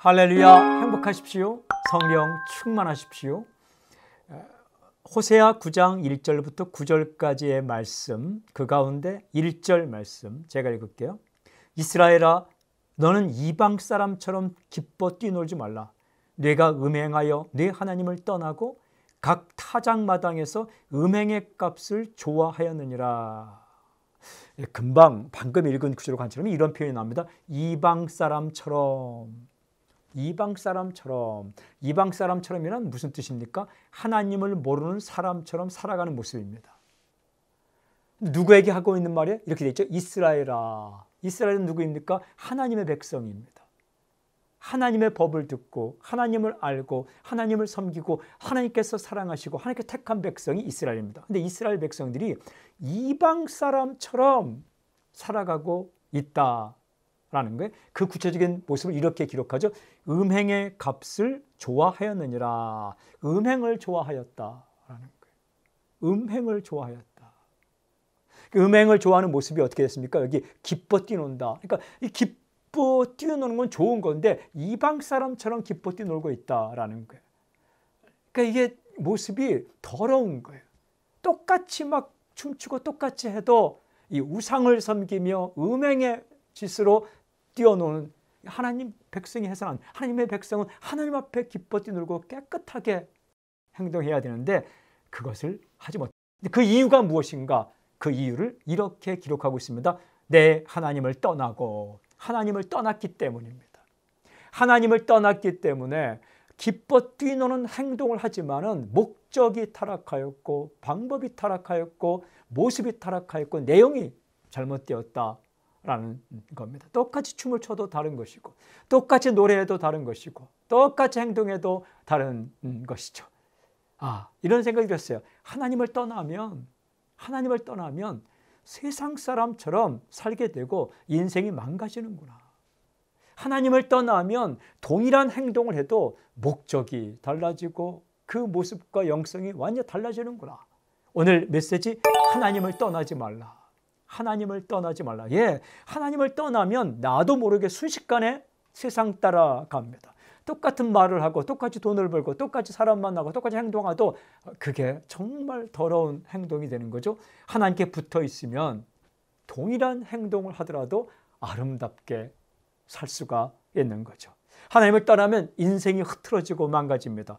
할렐루야 행복하십시오. 성령 충만하십시오. 어, 호세아 9장 1절부터 9절까지의 말씀 그 가운데 1절 말씀 제가 읽을게요. 이스라엘아 너는 이방 사람처럼 기뻐 뛰놀지 말라. 내가 음행하여 내 하나님을 떠나고 각 타작 마당에서 음행의 값을 좋아하였느니라. 예, 금방 방금 읽은 구절로 관찰하 이런 표현이 나옵니다. 이방 사람처럼 이방 사람처럼 이방 사람처럼이란 무슨 뜻입니까? 하나님을 모르는 사람처럼 살아가는 모습입니다. 누구에게 하고 있는 말이에요? 이렇게 돼죠 이스라엘아. 이스라엘은 누구입니까? 하나님의 백성입니다. 하나님의 법을 듣고 하나님을 알고 하나님을 섬기고 하나님께서 사랑하시고 하나님께 택한 백성이 이스라엘입니다. 근데 이스라엘 백성들이 이방 사람처럼 살아가고 있다. 라는 게그 구체적인 모습을 이렇게 기록하죠. 음행의 값을 좋아하였느니라. 음행을 좋아하였다. 라는 거예요. 음행을 좋아하였다. 그 음행을 좋아하는 모습이 어떻게 됐습니까? 여기 기뻐 뛰는다. 그러니까 이 기뻐 뛰어노는 건 좋은 건데 이방 사람처럼 기뻐 뛰놀고 있다라는 거예요. 그러니까 이게 모습이 더러운 거예요. 똑같이 막 춤추고 똑같이 해도 이 우상을 섬기며 음행의 짓으로 뛰어노는 하나님 백성이 해서는 하나님의 백성은 하나님 앞에 기뻐 뛰놀고 깨끗하게 행동해야 되는데 그것을 하지 못. 그 이유가 무엇인가? 그 이유를 이렇게 기록하고 있습니다. 내 하나님을 떠나고 하나님을 떠났기 때문입니다. 하나님을 떠났기 때문에 기뻐 뛰노는 행동을 하지만은 목적이 타락하였고 방법이 타락하였고 모습이 타락하였고 내용이 잘못되었다. 라는 겁니다. 똑같이 춤을 춰도 다른 것이고, 똑같이 노래해도 다른 것이고, 똑같이 행동해도 다른 음, 것이죠. 아, 이런 생각이 들었어요. 하나님을 떠나면, 하나님을 떠나면 세상 사람처럼 살게 되고 인생이 망가지는구나. 하나님을 떠나면 동일한 행동을 해도 목적이 달라지고 그 모습과 영성이 완전 달라지는구나. 오늘 메시지 하나님을 떠나지 말라. 하나님을 떠나지 말라. 예, 하나님을 떠나면 나도 모르게 순식간에 세상 따라갑니다. 똑같은 말을 하고 똑같이 돈을 벌고 똑같이 사람 만나고 똑같이 행동하도 그게 정말 더러운 행동이 되는 거죠. 하나님께 붙어 있으면 동일한 행동을 하더라도 아름답게 살 수가 있는 거죠. 하나님을 떠나면 인생이 흐트러지고 망가집니다.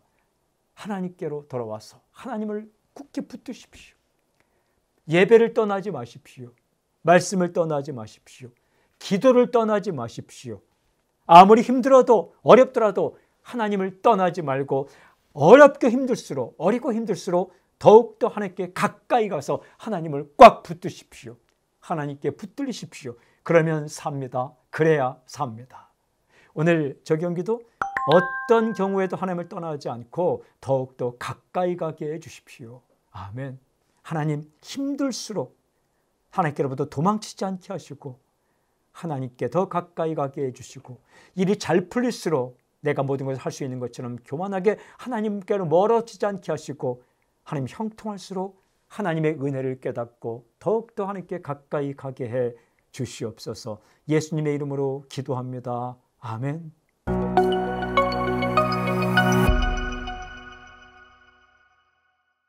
하나님께로 돌아와서 하나님을 굳게 붙드십시오. 예배를 떠나지 마십시오. 말씀을 떠나지 마십시오. 기도를 떠나지 마십시오. 아무리 힘들어도 어렵더라도 하나님을 떠나지 말고 어렵게 힘들수록 어리고 힘들수록 더욱더 하나님께 가까이 가서 하나님을 꽉 붙드십시오. 하나님께 붙들리십시오. 그러면 삽니다. 그래야 삽니다. 오늘 저경기도 어떤 경우에도 하나님을 떠나지 않고 더욱더 가까이 가게 해주십시오. 아멘. 하나님 힘들수록 하나님께로부터 도망치지 않게 하시고 하나님께 더 가까이 가게 해주시고 일이 잘 풀릴수록 내가 모든 것을 할 수 있는 것처럼 교만하게 하나님께로 멀어지지 않게 하시고 하나님 형통할수록 하나님의 은혜를 깨닫고 더욱더 하나님께 가까이 가게 해 주시옵소서 예수님의 이름으로 기도합니다. 아멘.